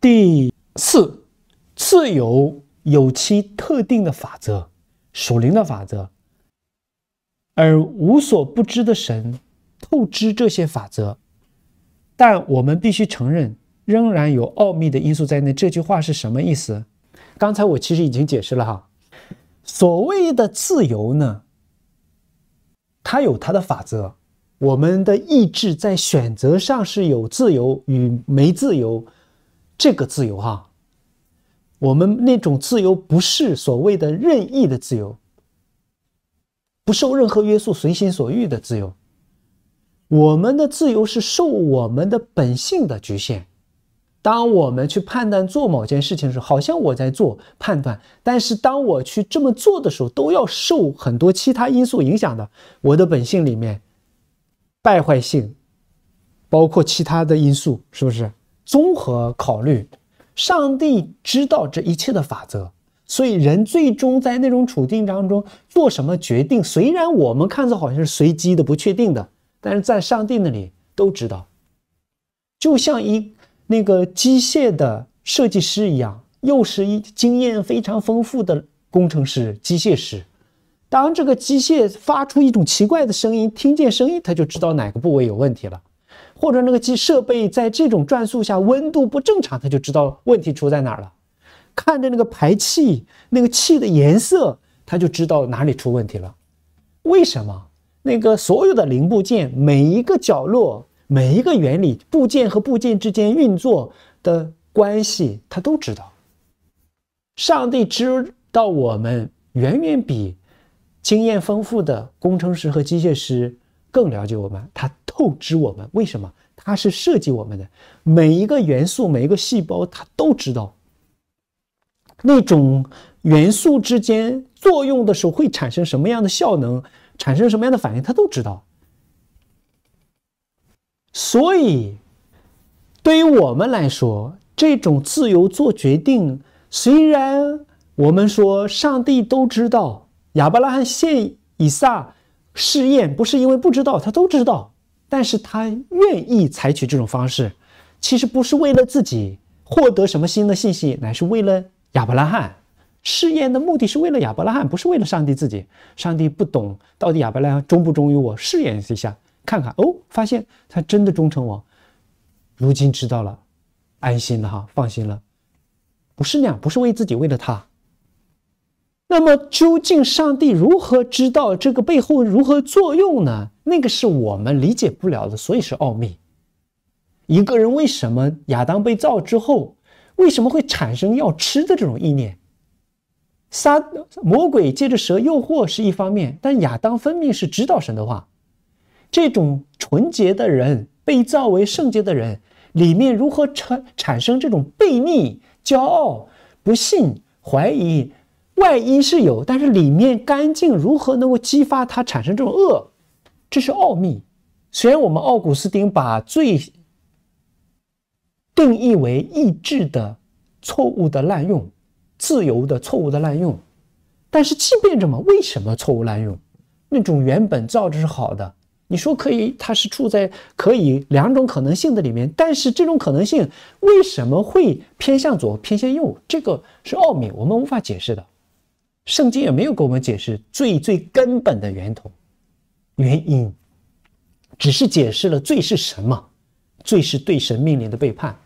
第四自由有其特定的法则，属灵的法则，而无所不知的神透支这些法则，但我们必须承认，仍然有奥秘的因素在内。这句话是什么意思？刚才我其实已经解释了哈，所谓的自由呢，它有它的法则，我们的意志在选择上是有自由与没自由。这个自由哈，我们那种自由不是所谓的任意的自由，不受任何约束、随心所欲的自由。我们的自由是受我们的本性的局限。当我们去判断做某件事情时，好像我在做判断，但是当我去这么做的时候，都要受很多其他因素影响的。我的本性里面，败坏性，包括其他的因素，是不是？综合考虑，上帝知道这一切的法则，所以人最终在那种处境当中做什么决定，虽然我们看着好像是随机的、不确定的，但是在上帝那里都知道。就像一那个机械的设计师一样，又是一经验非常丰富的工程师、机械师。当这个机械发出一种奇怪的声音，听见声音他就知道哪个部位有问题了。或者那个机设备在这种转速下温度不正常，他就知道问题出在哪儿了。看着那个排气那个气的颜色，他就知道哪里出问题了。为什么？那个所有的零部件每一个角落每一个原理部件和部件之间运作的关系，他都知道。上帝知道我们远远比经验丰富的工程师和机械师。更了解我们，他透支我们，为什么？他是设计我们的每一个元素、每一个细胞，他都知道那种元素之间作用的时候会产生什么样的效能，产生什么样的反应，他都知道。所以，对于我们来说，这种自由做决定，虽然我们说上帝都知道，亚伯拉罕献以撒。试验不是因为不知道，他都知道，但是他愿意采取这种方式，其实不是为了自己获得什么新的信息，乃是为了亚伯拉罕。试验的目的是为了亚伯拉罕，不是为了上帝自己。上帝不懂到底亚伯拉忠不忠于我，试验一下看看，哦，发现他真的忠诚我，如今知道了，安心了哈，放心了。不是那样，不是为自己，为了他。那么究竟上帝如何知道这个背后如何作用呢？那个是我们理解不了的，所以是奥秘。一个人为什么亚当被造之后，为什么会产生要吃的这种意念？三魔鬼借着蛇诱惑是一方面，但亚当分明是知道神的话。这种纯洁的人被造为圣洁的人，里面如何产产生这种悖逆、骄傲、不信、怀疑？外因是有，但是里面干净，如何能够激发它产生这种恶？这是奥秘。虽然我们奥古斯丁把罪定义为意志的错误的滥用、自由的错误的滥用，但是即便这么，为什么错误滥用？那种原本造的是好的，你说可以，它是处在可以两种可能性的里面，但是这种可能性为什么会偏向左、偏向右？这个是奥秘，我们无法解释的。圣经也没有给我们解释最最根本的源头、原因，只是解释了罪是什么，罪是对神命令的背叛。